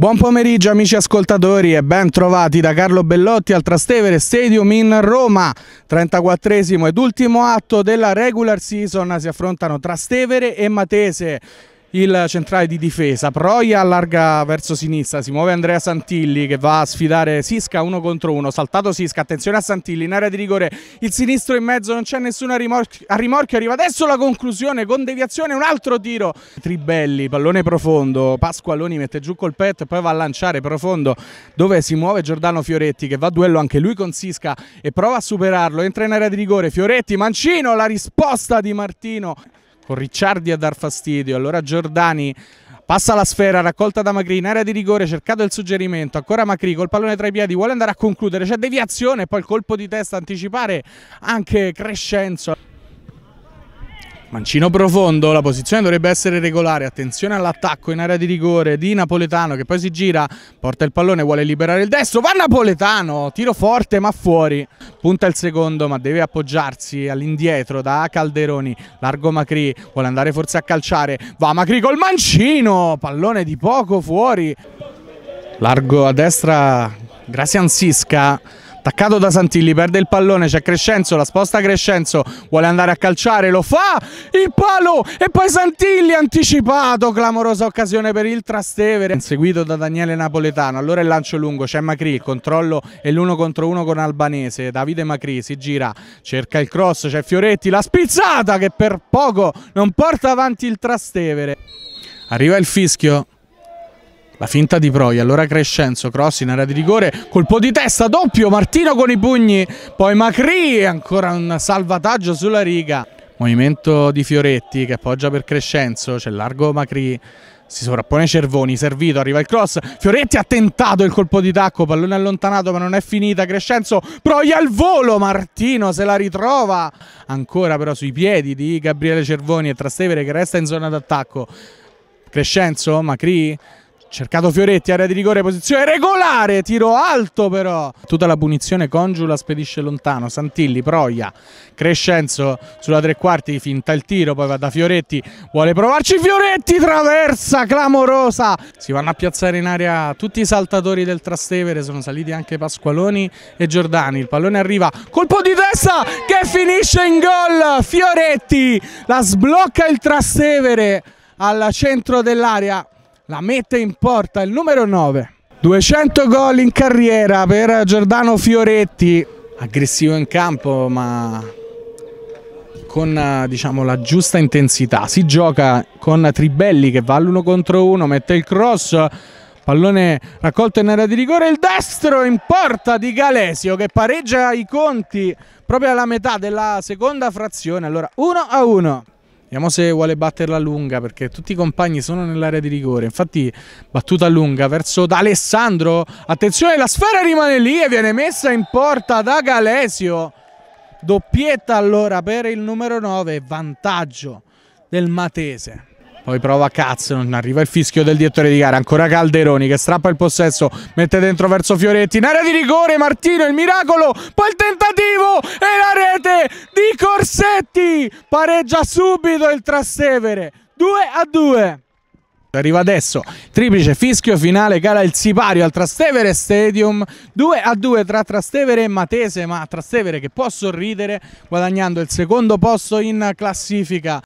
Buon pomeriggio amici ascoltatori e ben trovati da Carlo Bellotti al Trastevere Stadium in Roma. 34esimo ed ultimo atto della regular season si affrontano Trastevere e Matese il centrale di difesa. Proia allarga verso sinistra, si muove Andrea Santilli che va a sfidare Sisca uno contro uno. Saltato Sisca, attenzione a Santilli in area di rigore. Il sinistro in mezzo, non c'è nessuno a rimorchio, a rimorchio. Arriva adesso la conclusione con deviazione, un altro tiro. Tribelli, pallone profondo. Pasqualoni mette giù col petto e poi va a lanciare profondo dove si muove Giordano Fioretti che va a duello anche lui con Sisca e prova a superarlo. Entra in area di rigore Fioretti, Mancino, la risposta di Martino con Ricciardi a dar fastidio, allora Giordani passa la sfera raccolta da Macri in area di rigore, cercato il suggerimento, ancora Macri col pallone tra i piedi, vuole andare a concludere, c'è deviazione, poi il colpo di testa anticipare anche Crescenzo. Mancino profondo, la posizione dovrebbe essere regolare, attenzione all'attacco in area di rigore di Napoletano che poi si gira, porta il pallone, vuole liberare il destro, va Napoletano, tiro forte ma fuori, punta il secondo ma deve appoggiarsi all'indietro da Calderoni, largo Macri, vuole andare forse a calciare, va Macri col mancino, pallone di poco fuori, largo a destra Grazian Sisca attaccato da Santilli, perde il pallone, c'è Crescenzo, la sposta Crescenzo, vuole andare a calciare, lo fa, il palo e poi Santilli anticipato, clamorosa occasione per il Trastevere, seguito da Daniele Napoletano, allora il lancio lungo, c'è Macri, il controllo è l'uno contro uno con Albanese, Davide Macri si gira, cerca il cross, c'è Fioretti, la spizzata che per poco non porta avanti il Trastevere. Arriva il fischio, la finta di Proia, allora Crescenzo, cross in area di rigore, colpo di testa, doppio, Martino con i pugni, poi Macri, e ancora un salvataggio sulla riga. Movimento di Fioretti che appoggia per Crescenzo, c'è largo Macri, si sovrappone Cervoni, servito, arriva il cross, Fioretti ha tentato il colpo di tacco, pallone allontanato ma non è finita, Crescenzo, Proia al volo, Martino se la ritrova, ancora però sui piedi di Gabriele Cervoni e Trastevere che resta in zona d'attacco. Crescenzo, Macri Cercato Fioretti, area di rigore, posizione regolare, tiro alto però. Tutta la punizione Congiula spedisce lontano, Santilli, Proia, Crescenzo sulla tre quarti, finta il tiro, poi va da Fioretti, vuole provarci Fioretti, traversa, clamorosa. Si vanno a piazzare in aria tutti i saltatori del Trastevere, sono saliti anche Pasqualoni e Giordani. Il pallone arriva, colpo di testa che finisce in gol, Fioretti la sblocca il Trastevere al centro dell'area la mette in porta il numero 9. 200 gol in carriera per Giordano Fioretti, aggressivo in campo ma con diciamo, la giusta intensità. Si gioca con Tribelli che va all'uno contro uno, mette il cross, pallone raccolto in area di rigore, il destro in porta di Galesio che pareggia i conti proprio alla metà della seconda frazione. Allora 1 a 1. Vediamo se vuole batterla lunga perché tutti i compagni sono nell'area di rigore. Infatti battuta lunga verso D'Alessandro. Attenzione, la sfera rimane lì e viene messa in porta da Galesio. Doppietta allora per il numero 9, vantaggio del Matese poi prova cazzo, non arriva il fischio del direttore di gara, ancora Calderoni che strappa il possesso, mette dentro verso Fioretti, in area di rigore Martino, il miracolo, poi il tentativo e la rete di Corsetti, pareggia subito il Trastevere, 2 a 2. Arriva adesso, triplice fischio finale, gara il sipario al Trastevere Stadium, 2 a 2 tra Trastevere e Matese, ma Trastevere che può sorridere guadagnando il secondo posto in classifica